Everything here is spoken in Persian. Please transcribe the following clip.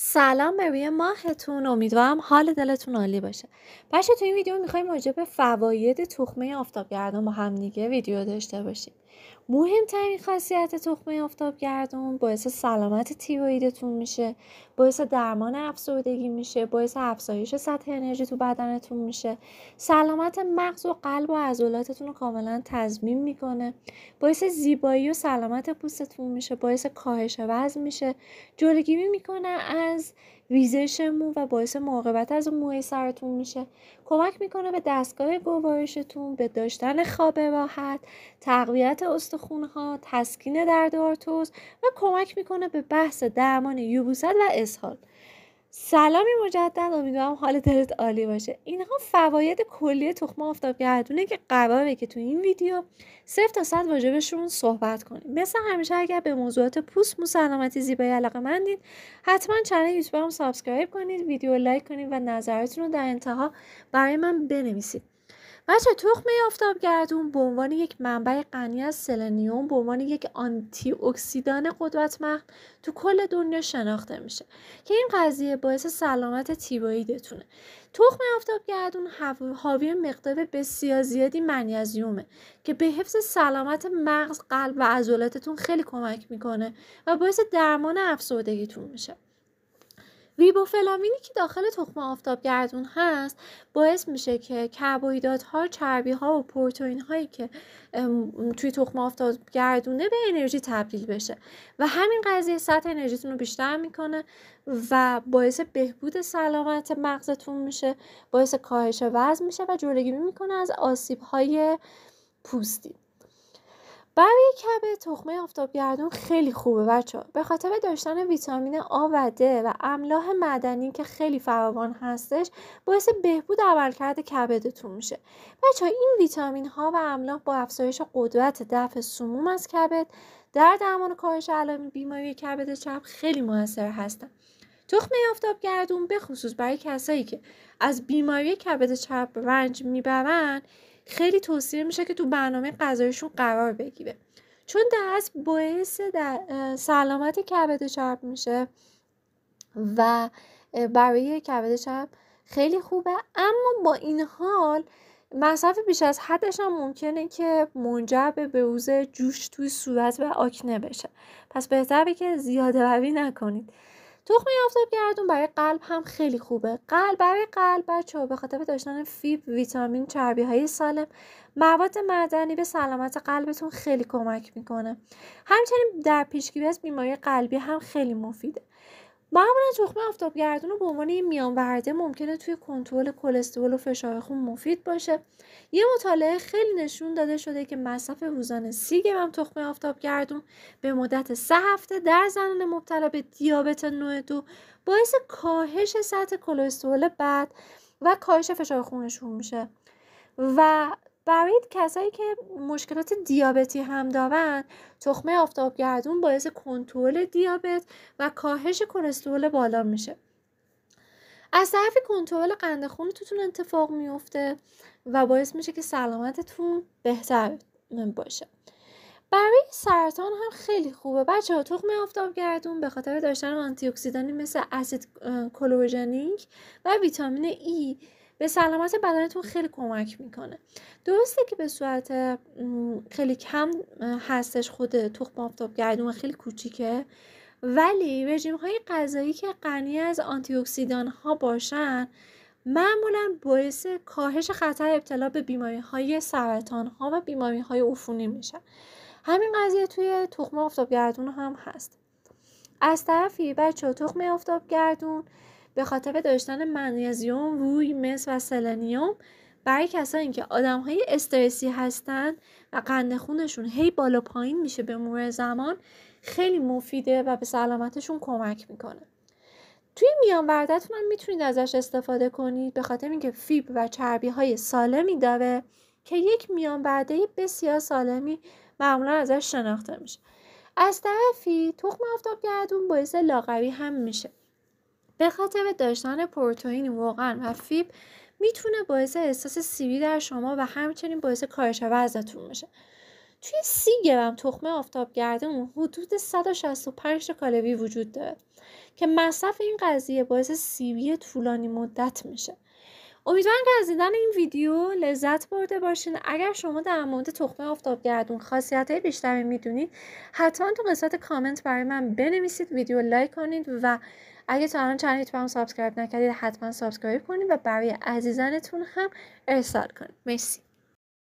سلام به روی ماهتون امیدوارم حال دلتون عالی باشه بچه تو این ویدیو میخوایم راجع به فواید تخمه آفتابگردان با همدیگه ویدیو داشته باشیم مهمترین خاصیت تخمه آفتابگردون باعث سلامت تیرویدتون میشه باعث درمان افسردگی میشه باعث افزایش سطح انرژی تو بدنتون میشه سلامت مغز و قلب و عضلاتتون رو کاملا تضمین میکنه باعث زیبایی و سلامت پوستتون میشه باعث کاهش وزن میشه جلوگیری میکنه از ریزش مو و باعث مراقبت از موی سرتون میشه کمک میکنه به دستگاه گوارشتون به داشتن خواب راحت تقویت است خونه ها تسکین درد آرتوز و کمک میکنه به بحث درمان یبوست و اسهال سلامی مجدد امیدوارم حال دلت عالی باشه اینها فواید کلی تخمه آفتابگردونه گردونه که قراره که تو این ویدیو صفر تا صد واجبشون صحبت کنیم مثل همیشه اگر به موضوعات پوست مو سلامتی زیبایی علاقه مندید حتما چنل یوتیوبم سابسکرایب کنید ویدیو لایک کنید و نظرتون رو در انتها برای من بنویسید بچه تخم آفتابگردون به عنوان یک منبع غنی از سلنیوم به عنوان یک آنتی اکسیدان قدرتمند تو کل دنیا شناخته میشه که این قضیه باعث سلامت تیرویدتونه تخم گردون حاوی مقدار بسیار زیادی منیزیومه که به حفظ سلامت مغز قلب و عضلاتتون خیلی کمک میکنه و باعث درمان افسردگیتون میشه ریبوفلامینی که داخل تخم آفتابگردون هست باعث میشه که کربویدات ها چربی ها و پروتئین هایی که توی تخم گردونه به انرژی تبدیل بشه و همین قضیه سطح انرژیتون رو بیشتر میکنه و باعث بهبود سلامت مغزتون میشه باعث کاهش وزن میشه و جلوگیری میکنه از آسیب های پوستی برای کبد تخمه آفتابگردون خیلی خوبه بچه به خاطر داشتن ویتامین آ و د و املاح معدنی که خیلی فراوان هستش باعث بهبود عملکرد کبدتون میشه بچه این ویتامین ها و املاح با افزایش قدرت دفع سموم از کبد در درمان کاهش علائم بیماری کبد چپ خیلی موثر هستن تخمه آفتابگردون به خصوص برای کسایی که از بیماری کبد چپ رنج میبرن خیلی توصیه میشه که تو برنامه غذایشون قرار بگیره چون دست باعث در سلامت کبد چرب میشه و برای کبد چرب خیلی خوبه اما با این حال مصرف بیش از حدش هم ممکنه که منجر به بروز جوش توی صورت و آکنه بشه پس بهتره که زیاده روی نکنید تخمه گردون برای قلب هم خیلی خوبه قلب برای قلب بچه به خاطر داشتن فیب ویتامین چربی های سالم مواد معدنی به سلامت قلبتون خیلی کمک میکنه همچنین در پیشگیری از بیماری قلبی هم خیلی مفیده معمولا تخمه آفتابگردون رو به عنوان یه میانورده ممکنه توی کنترل کلسترول و فشار خون مفید باشه یه مطالعه خیلی نشون داده شده که مصرف روزانه سی گرم تخمه آفتابگردون به مدت سه هفته در زنان مبتلا به دیابت نوع دو باعث کاهش سطح کلسترول بد و کاهش فشار خونشون میشه و برای کسایی که مشکلات دیابتی هم دارن تخمه آفتابگردون باعث کنترل دیابت و کاهش کلسترول بالا میشه از طرف کنترل قند خون توتون اتفاق میفته و باعث میشه که سلامتتون بهتر باشه برای سرطان هم خیلی خوبه بچه ها تخم آفتابگردون به خاطر داشتن آنتی مثل اسید کلوروژنیک و ویتامین ای به سلامت بدنتون خیلی کمک میکنه درسته که به صورت خیلی کم هستش خود تخم آفتاب گردون خیلی کوچیکه ولی رژیم های غذایی که غنی از آنتی اکسیدان ها باشن معمولا باعث کاهش خطر ابتلا به بیماری های سرطان ها و بیماری های عفونی میشن همین قضیه توی تخم آفتاب گردون هم هست از طرفی بچه تخم آفتاب گردون به خاطر داشتن منیزیم، روی، مس و سلنیوم برای کسانی که آدم های استرسی هستند و قند خونشون هی بالا پایین میشه به مرور زمان خیلی مفیده و به سلامتشون کمک میکنه توی میان وردتون هم میتونید ازش استفاده کنید به خاطر اینکه فیب و چربی های سالمی داره که یک میان ورده بسیار سالمی معمولا ازش شناخته میشه از طرفی تخم آفتاب گردون باعث لاغری هم میشه به خاطر داشتن پروتئین واقعا و فیب میتونه باعث احساس سیری در شما و همچنین باعث کاهش وزنتون بشه توی سی گرم آفتاب آفتابگردون حدود 165 تا کالری وجود داره که مصرف این قضیه باعث سیری طولانی مدت میشه امیدوارم که از دیدن این ویدیو لذت برده باشین اگر شما در مورد تخمه آفتابگردون خاصیت های بیشتری میدونید حتما تو قسمت کامنت برای من بنویسید ویدیو لایک کنید و اگه تا الان چنل هم سابسکرایب نکردید حتما سابسکرایب کنید و برای عزیزانتون هم ارسال کنید مرسی